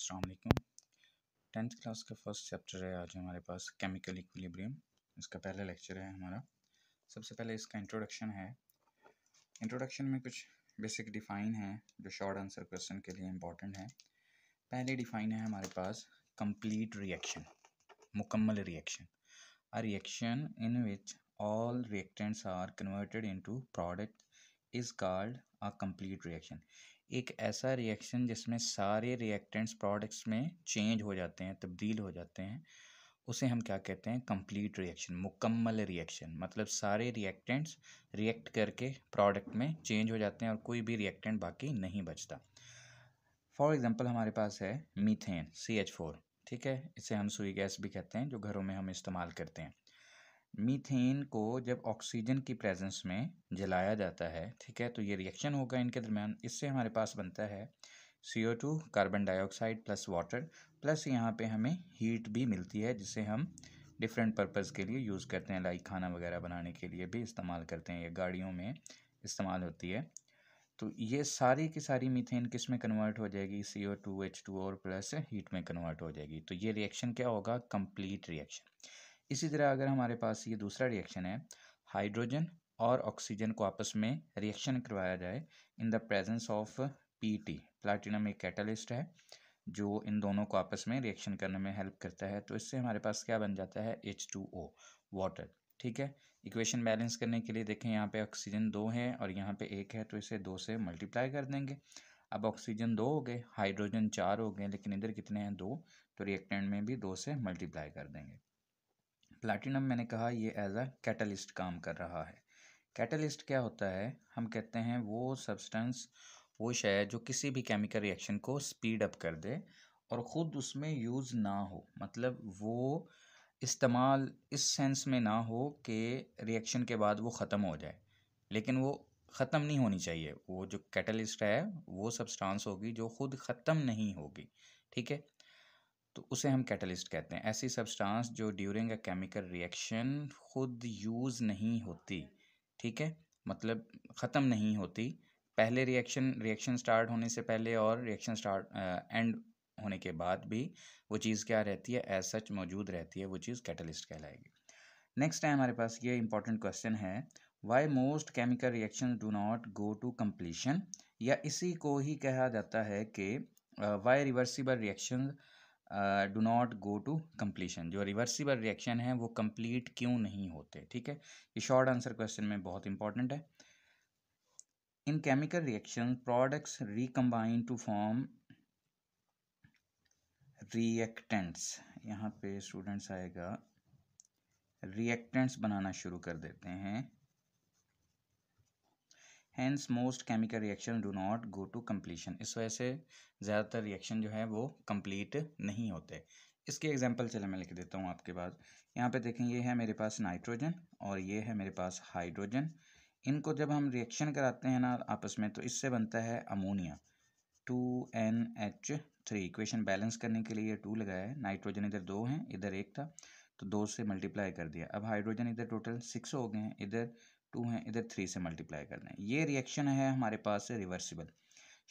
असलकुम tenth class का first chapter है आज हमारे पास केमिकल इक्विलिब्रियम इसका पहला लेक्चर है हमारा सबसे पहले इसका इंट्रोडक्शन है इंट्रोडक्शन में कुछ बेसिक डिफाइन है जो शॉर्ट आंसर क्वेश्चन के लिए इम्पॉर्टेंट है पहले डिफाइन है हमारे पास कंप्लीट रिएक्शन मुकम्मल reaction a reaction in which all reactants are converted in product is called a complete reaction एक ऐसा रिएक्शन जिसमें सारे रिएक्टेंट्स प्रोडक्ट्स में चेंज हो जाते हैं तब्दील हो जाते हैं उसे हम क्या कहते हैं कंप्लीट रिएक्शन मुकम्मल रिएक्शन मतलब सारे रिएक्टेंट्स रिएक्ट करके प्रोडक्ट में चेंज हो जाते हैं और कोई भी रिएक्टेंट बाकी नहीं बचता फॉर एग्ज़ाम्पल हमारे पास है मीथेन सी एच फोर ठीक है इसे हम सुई गैस भी कहते हैं जो घरों में हम इस्तेमाल करते हैं मीथेन को जब ऑक्सीजन की प्रेजेंस में जलाया जाता है ठीक है तो ये रिएक्शन होगा इनके दरम्यान इससे हमारे पास बनता है C O two carbon dioxide plus water plus यहाँ पे हमें हीट भी मिलती है जिसे हम डिफरेंट पर्पज़ के लिए यूज़ करते हैं लाइक खाना वगैरह बनाने के लिए भी इस्तेमाल करते हैं ये गाड़ियों में इस्तेमाल होती है तो ये सारी की सारी मीथेन किस में कन्वर्ट हो जाएगी C O two H two और प्लस हीट में कन्वर्ट हो जाएगी तो ये रिएक्शन क्या होगा कंप्लीट रिएक्शन इसी तरह अगर हमारे पास ये दूसरा रिएक्शन है हाइड्रोजन और ऑक्सीजन को आपस में रिएक्शन करवाया जाए in the presence of PT platinum एक कैटलिस्ट है जो इन दोनों को आपस में रिएक्शन करने में हेल्प करता है तो इससे हमारे पास क्या बन जाता है एच टू ओ वाटर ठीक है इक्वेशन बैलेंस करने के लिए देखें यहाँ पे ऑक्सीजन दो है और यहाँ पे एक है तो इसे दो से मल्टीप्लाई कर देंगे अब ऑक्सीजन दो हो गए हाइड्रोजन चार हो गए लेकिन इधर कितने हैं दो तो रिएक्टेंट में भी दो से मल्टीप्लाई कर देंगे प्लैटिनम मैंने कहा ये एज अ कैटलिस्ट काम कर रहा है कैटलिस्ट क्या होता है हम कहते हैं वो सब्सटेंस वो शायद जो किसी भी केमिकल रिएक्शन को स्पीड अप कर दे और ख़ुद उसमें यूज़ ना हो मतलब वो इस्तेमाल इस सेंस में ना हो कि रिएक्शन के बाद वो ख़त्म हो जाए लेकिन वो ख़त्म नहीं होनी चाहिए वो जो कैटलिस्ट है वो सब्सटेंस होगी जो ख़ुद ख़त्म नहीं होगी ठीक है तो उसे हम कैटलिस्ट कहते हैं ऐसी सब्सटेंस जो ड्यूरिंग अ केमिकल रिएक्शन खुद यूज़ नहीं होती ठीक है मतलब ख़त्म नहीं होती पहले रिएक्शन रिएक्शन स्टार्ट होने से पहले और रिएक्शन स्टार्ट एंड होने के बाद भी वो चीज़ क्या रहती है एज सच मौजूद रहती है वो चीज़ कैटलिस्ट कहलाएगी नेक्स्ट है हमारे पास ये इंपॉर्टेंट क्वेश्चन है why most chemical reaction do not go to completion या इसी को ही कहा जाता है कि why reversible reaction do not go to completion जो रिवर्सिबल रिएक्शन है वो कंप्लीट क्यों नहीं होते ठीक है ये शॉर्ट आंसर क्वेश्चन में बहुत इंपॉर्टेंट है in chemical reaction products recombine to form reactants यहाँ पे स्टूडेंट्स आएगा रिएक्टेंट्स बनाना शुरू कर देते हैं hence most chemical reaction do not go to completion इस वजह से ज़्यादातर रिएक्शन जो है वो कम्प्लीट नहीं होते इसके एग्जाम्पल चले मैं लिख देता हूँ आपके पास यहाँ पे देखें ये है मेरे पास नाइट्रोजन और ये है मेरे पास हाइड्रोजन इनको जब हम रिएक्शन कराते हैं ना आपस में तो इससे बनता है ammonia two N H three equation balance करने के लिए टू लगाया है नाइट्रोजन इधर दो हैं इधर एक था तो दो से मल्टीप्लाई कर दिया अब हाइड्रोजन इधर टोटल सिक्स हो गए हैं इधर टू हैं इधर थ्री से मल्टीप्लाई कर दें ये रिएक्शन है हमारे पास रिवर्सिबल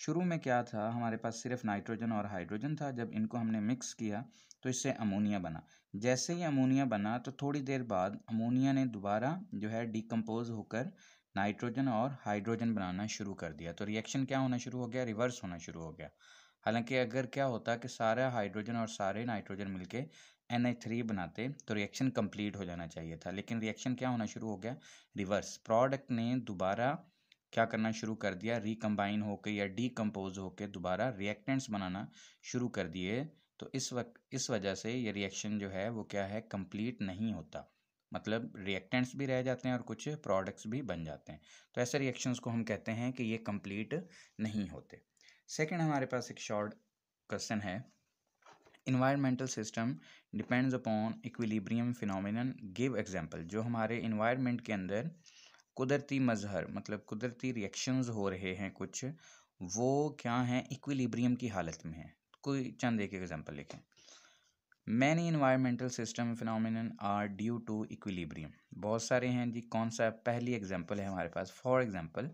शुरू में क्या था हमारे पास सिर्फ नाइट्रोजन और हाइड्रोजन था जब इनको हमने मिक्स किया तो इससे अमोनिया बना जैसे ही अमोनिया बना तो थोड़ी देर बाद अमोनिया ने दोबारा जो है डिकम्पोज होकर नाइट्रोजन और हाइड्रोजन बनाना शुरू कर दिया तो रिएक्शन क्या होना शुरू हो गया रिवर्स होना शुरू हो गया हालांकि अगर क्या होता कि सारा हाइड्रोजन और सारे नाइट्रोजन मिलके एन थ्री बनाते तो रिएक्शन कंप्लीट हो जाना चाहिए था लेकिन रिएक्शन क्या होना शुरू हो गया रिवर्स प्रोडक्ट ने दोबारा क्या करना शुरू कर दिया रिकम्बाइन होकर या डीकम्पोज होकर दोबारा रिएक्टेंट्स बनाना शुरू कर दिए तो इस वक्त इस वजह से ये रिएक्शन जो है वो क्या है कंप्लीट नहीं होता मतलब रिएक्टेंट्स भी रह जाते हैं और कुछ प्रोडक्ट्स भी बन जाते हैं तो ऐसे रिएक्शंस को हम कहते हैं कि ये कंप्लीट नहीं होते सेकंड हमारे पास एक शॉर्ट क्वेश्चन है environmental system depends upon equilibrium phenomenon give example जो हमारे इन्वायरमेंट के अंदर कुदरती मजहर मतलब कुदरती रिएक्शंस हो रहे हैं कुछ वो क्या हैं इक्विलिब्रियम की हालत में है कोई चंद एक एग्ज़ाम्पल लिखें many environmental system phenomenon are due to equilibrium बहुत सारे हैं जी कौन सा पहली एग्जाम्पल है हमारे पास for example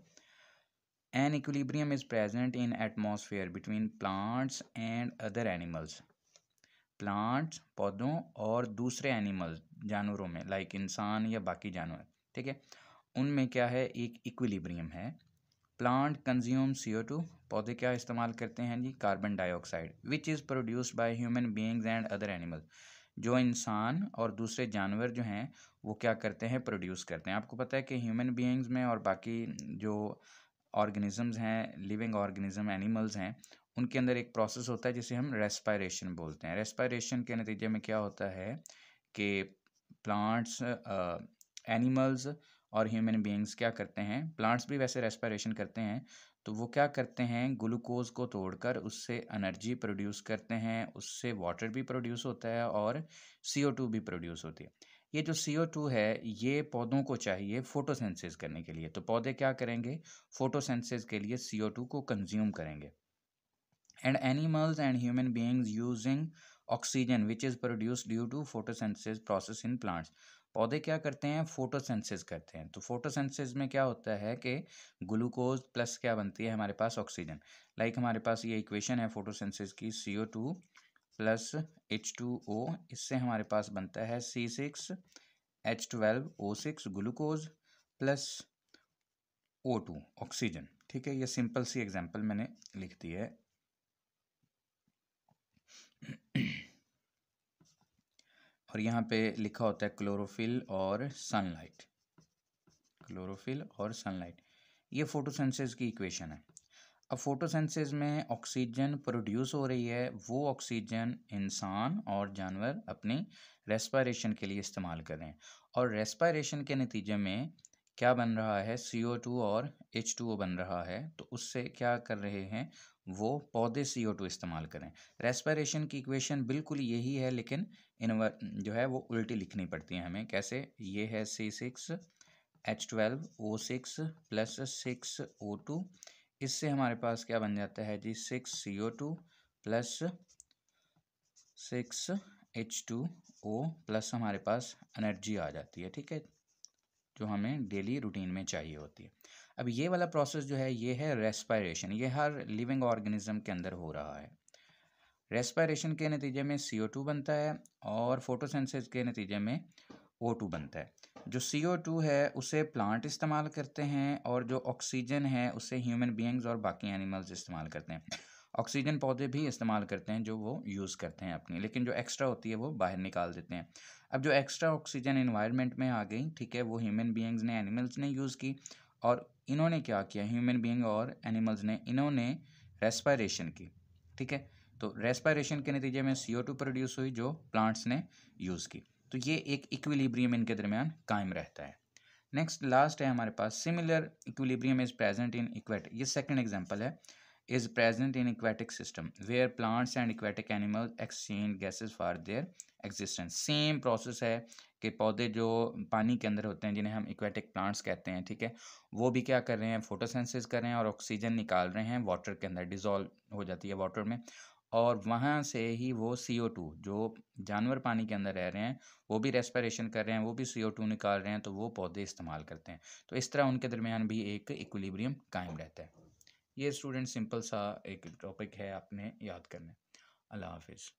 an equilibrium is present in atmosphere between plants and other animals plants पौधों और दूसरे एनिमल्स जानवरों में लाइक इंसान या बाकी जानवर ठीक है उनमें क्या है एक इक्विलिब्रियम है प्लांट कंज्यूम सी टू पौधे क्या इस्तेमाल करते हैं जी carbon dioxide which is produced by human beings and other animals जो इंसान और दूसरे जानवर जो हैं वो क्या करते हैं प्रोड्यूस करते हैं आपको पता है कि ह्यूमन बींग्स में और बाकी जो ऑर्गेनिजम्स हैं लिविंग ऑर्गेनिज्म एनिमल्स हैं उनके अंदर एक प्रोसेस होता है जिसे हम रेस्पायरेशन बोलते हैं रेस्पायरेशन के नतीजे में क्या होता है कि प्लांट्स एनिमल्स uh, और ह्यूमन बींग्स क्या करते हैं प्लांट्स भी वैसे रेस्पायरेशन करते हैं तो वो क्या करते हैं ग्लूकोज को तोड़कर उससे एनर्जी प्रोड्यूस करते हैं उससे वाटर भी प्रोड्यूस होता है और सी टू भी प्रोड्यूस होती है ये जो सी टू है ये पौधों को चाहिए फोटोसेंसिस करने के लिए तो पौधे क्या करेंगे फोटोसेंसिस के लिए सी टू को कंज्यूम करेंगे and animals and human beings using oxygen which is produced due to photosynthesis process in plants पौधे क्या करते हैं फोटोसेंसिस करते हैं तो फोटोसेंसिस में क्या होता है कि ग्लूकोज प्लस क्या बनती है हमारे पास ऑक्सीजन लाइक like हमारे पास ये इक्वेशन है फोटोसेंसिस की C O two plus H two O इससे हमारे पास बनता है C six H twelve O six glucose plus O two oxygen ठीक है ये सिंपल सी एग्जांपल मैंने लिख दी है और यहाँ पे लिखा होता है क्लोरोफिल और सनलाइट क्लोरोफिल और सनलाइट ये फोटोसेंसेस की इक्वेशन है अब फोटोसेंसेस में ऑक्सीजन प्रोड्यूस हो रही है वो ऑक्सीजन इंसान और जानवर अपनी रेस्पायरेशन के लिए इस्तेमाल कर रहे हैं और रेस्पायरेशन के नतीजे में क्या बन रहा है सी ओ टू और एच टू ओ बन रहा है तो उससे क्या कर रहे हैं वो पौधे सी ओ टू इस्तेमाल करें रेस्पायरेशन की इक्वेशन बिल्कुल यही है लेकिन इनवर जो है वो उल्टी लिखनी पड़ती है हमें कैसे ये है C six H twelve O six plus six O two इससे हमारे पास क्या बन जाता है जी six C O two plus six H two O plus हमारे पास एनर्जी आ जाती है ठीक है जो हमें डेली रूटीन में चाहिए होती है अब ये वाला प्रोसेस जो है ये है रेस्पायरेशन ये हर लिविंग ऑर्गेनिज्म के अंदर हो रहा है रेस्पायरेशन के नतीजे में सी बनता है और फोटोसेंसिस के नतीजे में ओ टू बनता है जो सी ओ टू है उसे प्लांट इस्तेमाल करते हैं और जो ऑक्सीजन है उसे ह्यूमन बींग्स और बाकी एनिमल्स इस्तेमाल करते हैं ऑक्सीजन पौधे भी इस्तेमाल करते हैं जो वो यूज़ करते हैं अपनी लेकिन जो एक्स्ट्रा होती है वो बाहर निकाल देते हैं अब जो एक्स्ट्रा ऑक्सीजन इन्वायरमेंट में आ गई ठीक है वो ह्यूमन बींग्स ने एनिमल्स ने यूज़ की और इन्होंने क्या किया ह्यूमन बींग और एनिमल्स ने इन्होंने रेस्पायरेशन की ठीक है तो रेस्पायरेशन के नतीजे में सी प्रोड्यूस हुई जो प्लांट्स ने यूज़ की तो ये एक इक्विलिब्रियम इनके दरमियान कायम रहता है नेक्स्ट लास्ट है हमारे पास similar equilibrium is present in इक्वेट ये सेकंड एग्जांपल है is present in aquatic system where plants and aquatic animals exchange gases for their existence same process है कि पौधे जो पानी के अंदर होते हैं जिन्हें हम इक्वेटिक plants कहते हैं ठीक है वो भी क्या कर रहे हैं फोटोसेंसिस कर रहे हैं और ऑक्सीजन निकाल रहे हैं वाटर के अंदर dissolve हो जाती है वाटर में और वहाँ से ही वो सी ओ टू जो जानवर पानी के अंदर रह रहे हैं वो भी रेस्परेशन कर रहे हैं वो भी सी ओ टू निकाल रहे हैं तो वो पौधे इस्तेमाल करते हैं तो इस तरह उनके दरमियान भी एक इक्विलिब्रियम कायम रहता है ये स्टूडेंट सिंपल सा एक टॉपिक है आपने याद करना अल्लाह हाफिज़